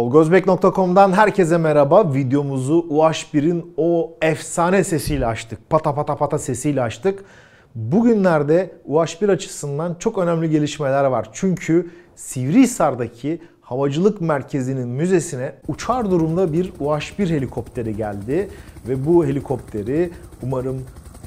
Tolgozbek.com'dan herkese merhaba. Videomuzu UH1'in o efsane sesiyle açtık. Pata pata pata sesiyle açtık. Bugünlerde UH1 açısından çok önemli gelişmeler var. Çünkü Sivrihisar'daki Havacılık Merkezi'nin müzesine uçar durumda bir UH1 helikopteri geldi. Ve bu helikopteri umarım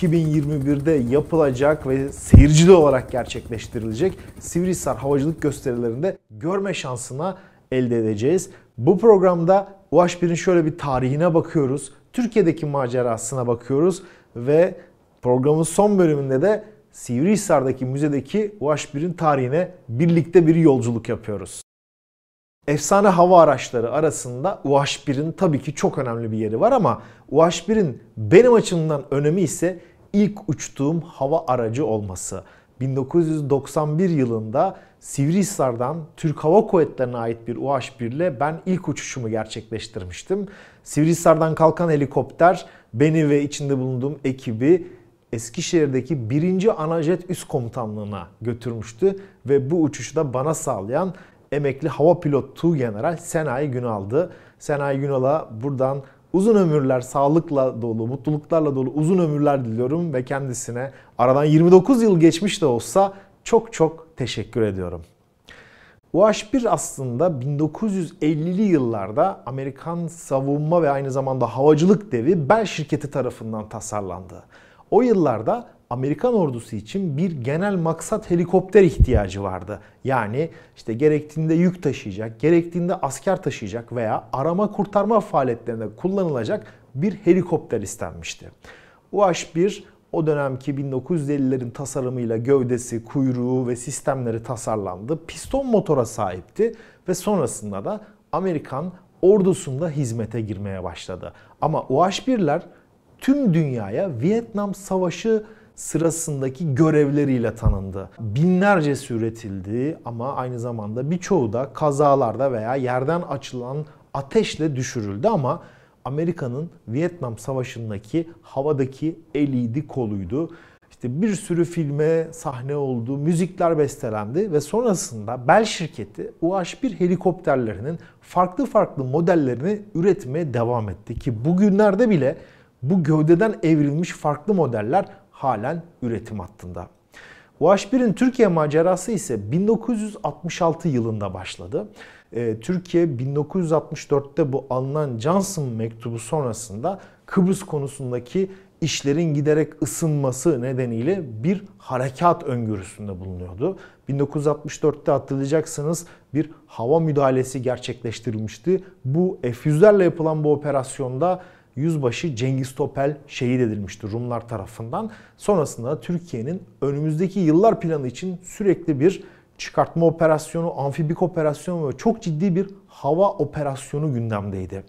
2021'de yapılacak ve seyircili olarak gerçekleştirilecek Sivrihisar Havacılık Gösterilerinde görme şansına elde edeceğiz. Bu programda UH1'in şöyle bir tarihine bakıyoruz. Türkiye'deki macerasına bakıyoruz ve programın son bölümünde de Sivrihisar'daki müzedeki UH1'in tarihine birlikte bir yolculuk yapıyoruz. Efsane hava araçları arasında UH1'in tabii ki çok önemli bir yeri var ama UH1'in benim açımdan önemi ise ilk uçtuğum hava aracı olması. 1991 yılında Sivrihisar'dan Türk Hava Kuvvetleri'ne ait bir UH-1 ile ben ilk uçuşumu gerçekleştirmiştim. Sivrihisar'dan kalkan helikopter beni ve içinde bulunduğum ekibi Eskişehir'deki 1. Anajet Üst Komutanlığı'na götürmüştü ve bu uçuşu da bana sağlayan emekli hava pilotu general Senayi Günal'dı. Senayi Günal'a buradan uzun ömürler, sağlıkla dolu, mutluluklarla dolu uzun ömürler diliyorum ve kendisine aradan 29 yıl geçmiş de olsa çok çok teşekkür ediyorum. UH-1 aslında 1950'li yıllarda Amerikan savunma ve aynı zamanda havacılık devi Bell şirketi tarafından tasarlandı. O yıllarda Amerikan ordusu için bir genel maksat helikopter ihtiyacı vardı. Yani işte gerektiğinde yük taşıyacak, gerektiğinde asker taşıyacak veya arama kurtarma faaliyetlerinde kullanılacak bir helikopter istenmişti. UH-1 o dönemki 1950'lerin tasarımıyla gövdesi, kuyruğu ve sistemleri tasarlandı. Piston motora sahipti ve sonrasında da Amerikan ordusunda hizmete girmeye başladı. Ama UH-1'ler tüm dünyaya Vietnam Savaşı sırasındaki görevleriyle tanındı. Binlercesi üretildi ama aynı zamanda birçoğu da kazalarda veya yerden açılan ateşle düşürüldü ama Amerika'nın Vietnam Savaşı'ndaki havadaki eliydi koluydu. İşte bir sürü filme sahne oldu, müzikler bestelendi ve sonrasında Bell şirketi UH-1 helikopterlerinin farklı farklı modellerini üretmeye devam etti ki bugünlerde bile bu gövdeden evrilmiş farklı modeller halen üretim hattında. UH1'in Türkiye macerası ise 1966 yılında başladı. Ee, Türkiye 1964'te bu alınan Johnson mektubu sonrasında Kıbrıs konusundaki işlerin giderek ısınması nedeniyle bir harekat öngörüsünde bulunuyordu. 1964'te hatırlayacaksınız bir hava müdahalesi gerçekleştirilmişti. Bu F-100'lerle yapılan bu operasyonda Yüzbaşı Cengiz Topel şehit edilmişti Rumlar tarafından. Sonrasında Türkiye'nin önümüzdeki yıllar planı için sürekli bir çıkartma operasyonu, amfibik operasyonu ve çok ciddi bir hava operasyonu gündemdeydi.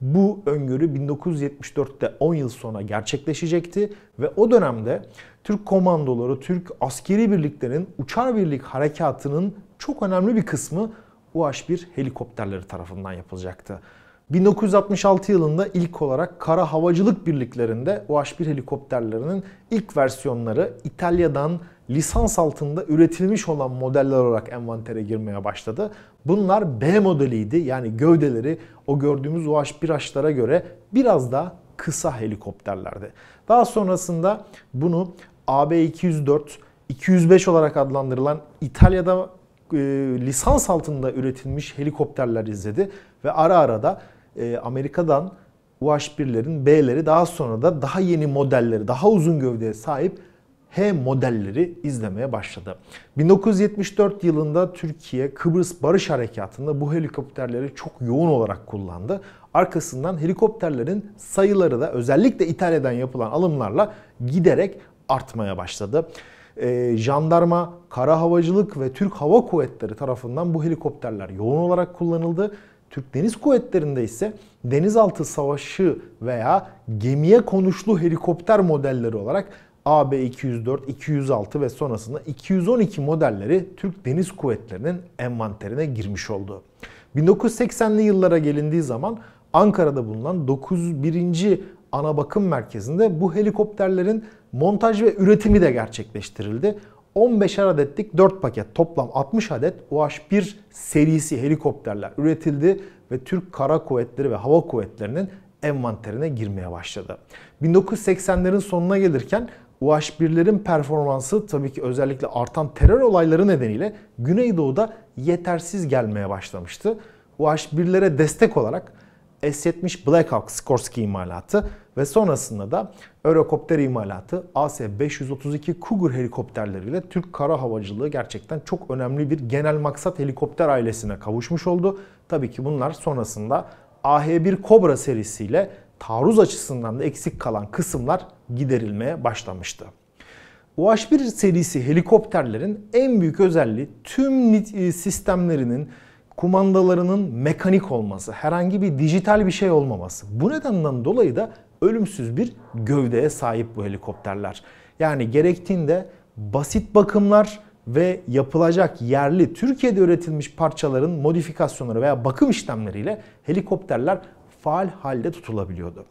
Bu öngörü 1974'te 10 yıl sonra gerçekleşecekti ve o dönemde Türk komandoları, Türk askeri birliklerin uçar birlik harekatının çok önemli bir kısmı UH-1 helikopterleri tarafından yapılacaktı. 1966 yılında ilk olarak kara havacılık birliklerinde UH-1 helikopterlerinin ilk versiyonları İtalya'dan lisans altında üretilmiş olan modeller olarak envantere girmeye başladı. Bunlar B modeliydi yani gövdeleri o gördüğümüz UH-1H'lara göre biraz daha kısa helikopterlerdi. Daha sonrasında bunu AB-204, 205 olarak adlandırılan İtalya'da e, lisans altında üretilmiş helikopterler izledi ve ara ara da ee, Amerika'dan UH-1'lerin B'leri daha sonra da daha yeni modelleri, daha uzun gövdeye sahip H modelleri izlemeye başladı. 1974 yılında Türkiye Kıbrıs Barış Harekatı'nda bu helikopterleri çok yoğun olarak kullandı. Arkasından helikopterlerin sayıları da özellikle İtalya'dan yapılan alımlarla giderek artmaya başladı. Ee, jandarma, kara havacılık ve Türk Hava Kuvvetleri tarafından bu helikopterler yoğun olarak kullanıldı Türk Deniz Kuvvetleri'nde ise denizaltı savaşı veya gemiye konuşlu helikopter modelleri olarak AB204, 206 ve sonrasında 212 modelleri Türk Deniz Kuvvetleri'nin envanterine girmiş oldu. 1980'li yıllara gelindiği zaman Ankara'da bulunan 901. Ana Bakım Merkezi'nde bu helikopterlerin montaj ve üretimi de gerçekleştirildi. 15'er adetlik 4 paket toplam 60 adet UH-1 serisi helikopterler üretildi ve Türk Kara Kuvvetleri ve Hava Kuvvetleri'nin envanterine girmeye başladı. 1980'lerin sonuna gelirken UH-1'lerin performansı tabii ki özellikle artan terör olayları nedeniyle Güneydoğu'da yetersiz gelmeye başlamıştı. UH-1'lere destek olarak S-70 Black Hawk Skorsky imalatı ve sonrasında da Eurokopter imalatı AS-532 Cougar helikopterleriyle Türk kara havacılığı gerçekten çok önemli bir genel maksat helikopter ailesine kavuşmuş oldu. Tabii ki bunlar sonrasında AH-1 Cobra serisiyle taarruz açısından da eksik kalan kısımlar giderilmeye başlamıştı. UH-1 serisi helikopterlerin en büyük özelliği tüm e, sistemlerinin kumandalarının mekanik olması, herhangi bir dijital bir şey olmaması. Bu nedenden dolayı da ölümsüz bir gövdeye sahip bu helikopterler. Yani gerektiğinde basit bakımlar ve yapılacak yerli Türkiye'de üretilmiş parçaların modifikasyonları veya bakım işlemleriyle helikopterler faal halde tutulabiliyordu.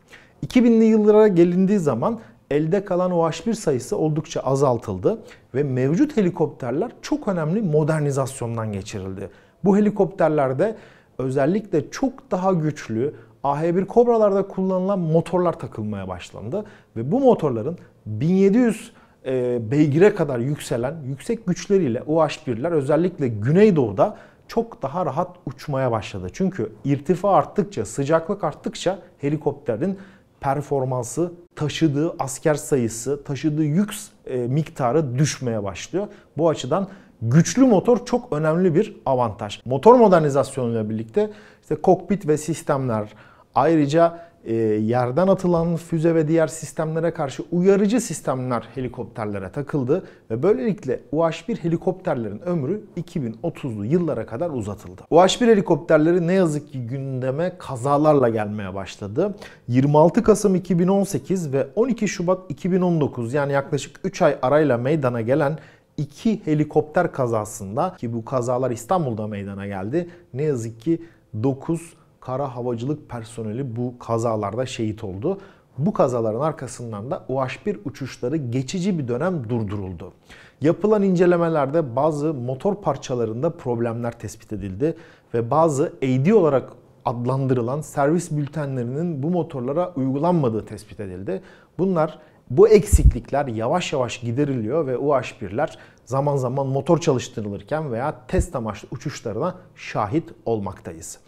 2000'li yıllara gelindiği zaman elde kalan o H1 sayısı oldukça azaltıldı ve mevcut helikopterler çok önemli modernizasyondan geçirildi. Bu helikopterlerde özellikle çok daha güçlü, AH1 Kobralarda kullanılan motorlar takılmaya başlandı ve bu motorların 1700 e, beygire kadar yükselen yüksek güçleriyle UH1'ler özellikle Güneydoğu'da çok daha rahat uçmaya başladı. Çünkü irtifa arttıkça, sıcaklık arttıkça helikopterin performansı, taşıdığı asker sayısı, taşıdığı yük e, miktarı düşmeye başlıyor. Bu açıdan güçlü motor çok önemli bir avantaj. Motor modernizasyonuyla birlikte işte kokpit ve sistemler, Ayrıca e, yerden atılan füze ve diğer sistemlere karşı uyarıcı sistemler helikopterlere takıldı ve böylelikle UH-1 helikopterlerin ömrü 2030'lu yıllara kadar uzatıldı. UH-1 helikopterleri ne yazık ki gündeme kazalarla gelmeye başladı. 26 Kasım 2018 ve 12 Şubat 2019 yani yaklaşık 3 ay arayla meydana gelen iki helikopter kazasında ki bu kazalar İstanbul'da meydana geldi. Ne yazık ki 9 kara havacılık personeli bu kazalarda şehit oldu. Bu kazaların arkasından da UH-1 uçuşları geçici bir dönem durduruldu. Yapılan incelemelerde bazı motor parçalarında problemler tespit edildi ve bazı AD olarak adlandırılan servis bültenlerinin bu motorlara uygulanmadığı tespit edildi. Bunlar bu eksiklikler yavaş yavaş gideriliyor ve UH-1'ler zaman zaman motor çalıştırılırken veya test amaçlı uçuşlarına şahit olmaktayız.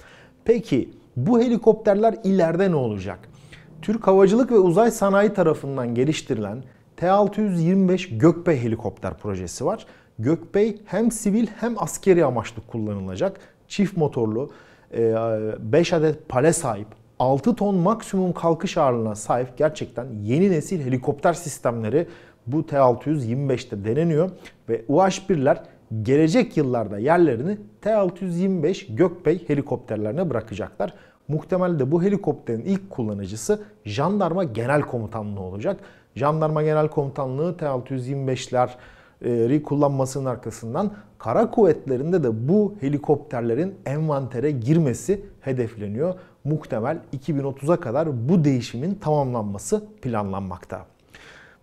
Peki bu helikopterler ileride ne olacak? Türk Havacılık ve Uzay Sanayi tarafından geliştirilen T-625 Gökbey helikopter projesi var. Gökbey hem sivil hem askeri amaçlı kullanılacak. Çift motorlu, 5 e, adet pale sahip, 6 ton maksimum kalkış ağırlığına sahip gerçekten yeni nesil helikopter sistemleri bu T-625'te deneniyor. Ve UH-1'ler gelecek yıllarda yerlerini T-625 Gökbey helikopterlerine bırakacaklar. Muhtemelde bu helikopterin ilk kullanıcısı Jandarma Genel Komutanlığı olacak. Jandarma Genel Komutanlığı T-625'leri e, kullanmasının arkasından kara kuvvetlerinde de bu helikopterlerin envantere girmesi hedefleniyor. Muhtemel 2030'a kadar bu değişimin tamamlanması planlanmakta.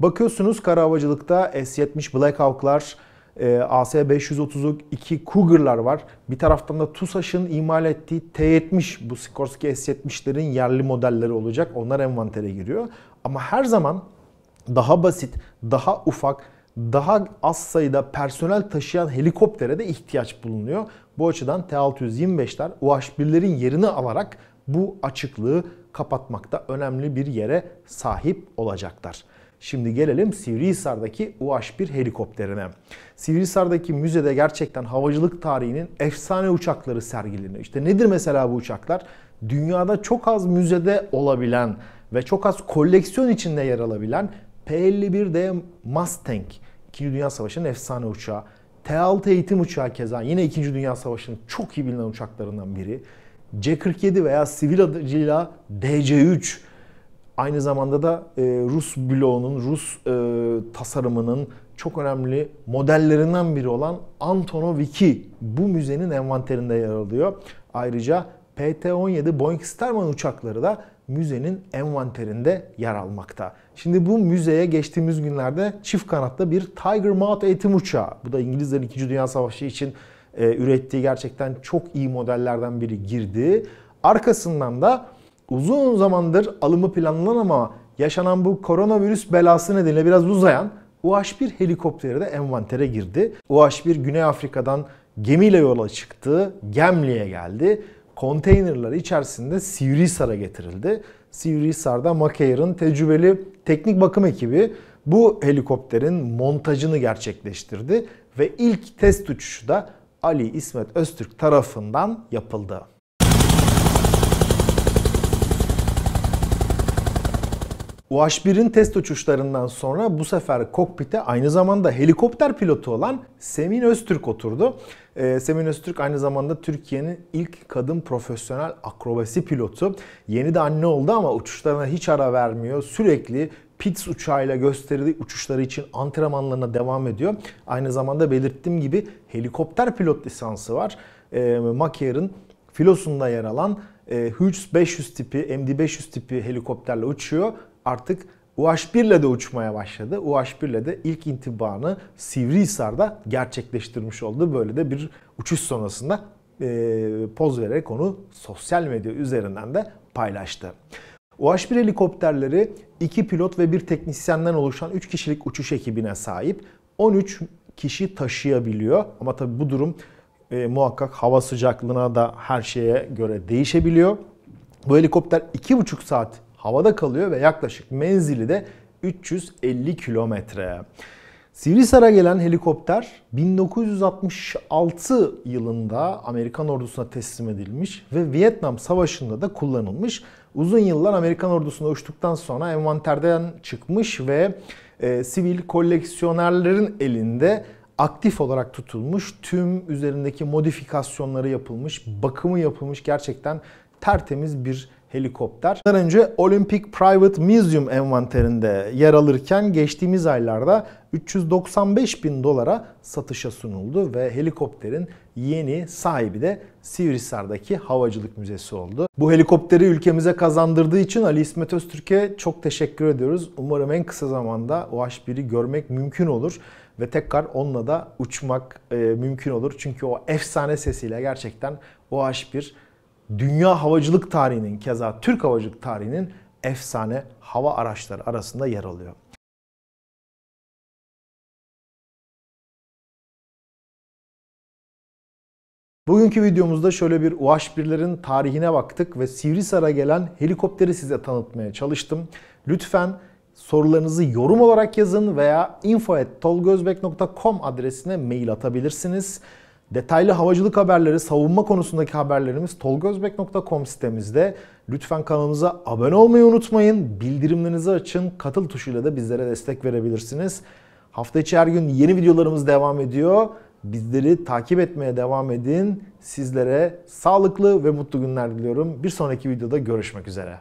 Bakıyorsunuz kara havacılıkta S-70 Black Hawk'lar, ee, AS-532 Cougar'lar var. Bir taraftan da TUSAŞ'ın imal ettiği T-70 bu Sikorsky S-70'lerin yerli modelleri olacak. Onlar envantere giriyor. Ama her zaman daha basit, daha ufak, daha az sayıda personel taşıyan helikoptere de ihtiyaç bulunuyor. Bu açıdan T-625'ler UH-1'lerin yerini alarak bu açıklığı kapatmakta önemli bir yere sahip olacaklar. Şimdi gelelim Sivrihisar'daki UH-1 helikopterine. Sivrihisar'daki müzede gerçekten havacılık tarihinin efsane uçakları sergileniyor. İşte nedir mesela bu uçaklar? Dünyada çok az müzede olabilen ve çok az koleksiyon içinde yer alabilen P-51D Mustang. İkinci Dünya Savaşı'nın efsane uçağı. T-6 eğitim uçağı keza yine 2. Dünya Savaşı'nın çok iyi bilinen uçaklarından biri. C-47 veya sivil adıyla DC-3 Aynı zamanda da e, Rus bloğunun, Rus e, tasarımının çok önemli modellerinden biri olan Antonoviki bu müzenin envanterinde yer alıyor. Ayrıca PT-17 Boeing Starman uçakları da müzenin envanterinde yer almakta. Şimdi bu müzeye geçtiğimiz günlerde çift kanatlı bir Tiger Moth eğitim uçağı. Bu da İngilizlerin 2. Dünya Savaşı için e, ürettiği gerçekten çok iyi modellerden biri girdi. Arkasından da uzun zamandır alımı planlanan ama yaşanan bu koronavirüs belası nedeniyle biraz uzayan UH-1 helikopteri de envantere girdi. UH-1 Güney Afrika'dan gemiyle yola çıktı, Gemli'ye geldi. Konteynerler içerisinde Sivrihisar'a getirildi. Sivrihisar'da McAir'ın tecrübeli teknik bakım ekibi bu helikopterin montajını gerçekleştirdi ve ilk test uçuşu da Ali İsmet Öztürk tarafından yapıldı. UH-1'in test uçuşlarından sonra bu sefer kokpite aynı zamanda helikopter pilotu olan Semin Öztürk oturdu. Ee, Semin Öztürk aynı zamanda Türkiye'nin ilk kadın profesyonel akrobasi pilotu. Yeni de anne oldu ama uçuşlarına hiç ara vermiyor. Sürekli PITS uçağıyla gösterdiği uçuşları için antrenmanlarına devam ediyor. Aynı zamanda belirttiğim gibi helikopter pilot lisansı var. Ee, Makier'in filosunda yer alan e, Hughes 500 tipi, MD-500 tipi helikopterle uçuyor artık UH-1 ile de uçmaya başladı. UH-1 ile de ilk intibanı Sivrihisar'da gerçekleştirmiş oldu. Böyle de bir uçuş sonrasında e, poz vererek onu sosyal medya üzerinden de paylaştı. UH-1 helikopterleri 2 pilot ve 1 teknisyenden oluşan 3 kişilik uçuş ekibine sahip. 13 kişi taşıyabiliyor ama tabi bu durum e, muhakkak hava sıcaklığına da her şeye göre değişebiliyor. Bu helikopter 2,5 saat havada kalıyor ve yaklaşık menzili de 350 kilometre. Sivrisar'a gelen helikopter 1966 yılında Amerikan ordusuna teslim edilmiş ve Vietnam Savaşı'nda da kullanılmış. Uzun yıllar Amerikan ordusunda uçtuktan sonra envanterden çıkmış ve e, sivil koleksiyonerlerin elinde aktif olarak tutulmuş. Tüm üzerindeki modifikasyonları yapılmış, bakımı yapılmış gerçekten tertemiz bir helikopter. daha önce Olympic Private Museum envanterinde yer alırken geçtiğimiz aylarda 395 bin dolara satışa sunuldu ve helikopterin yeni sahibi de Sivrihisar'daki Havacılık Müzesi oldu. Bu helikopteri ülkemize kazandırdığı için Ali İsmet Öztürk'e çok teşekkür ediyoruz. Umarım en kısa zamanda OH1'i görmek mümkün olur ve tekrar onunla da uçmak e, mümkün olur. Çünkü o efsane sesiyle gerçekten OH1 dünya havacılık tarihinin keza Türk havacılık tarihinin efsane hava araçları arasında yer alıyor. Bugünkü videomuzda şöyle bir UH-1'lerin tarihine baktık ve Sivrisar'a gelen helikopteri size tanıtmaya çalıştım. Lütfen sorularınızı yorum olarak yazın veya info.tolgozbek.com adresine mail atabilirsiniz. Detaylı havacılık haberleri, savunma konusundaki haberlerimiz tolgozbek.com sitemizde. Lütfen kanalımıza abone olmayı unutmayın. Bildirimlerinizi açın. Katıl tuşuyla da bizlere destek verebilirsiniz. Hafta içi her gün yeni videolarımız devam ediyor. Bizleri takip etmeye devam edin. Sizlere sağlıklı ve mutlu günler diliyorum. Bir sonraki videoda görüşmek üzere.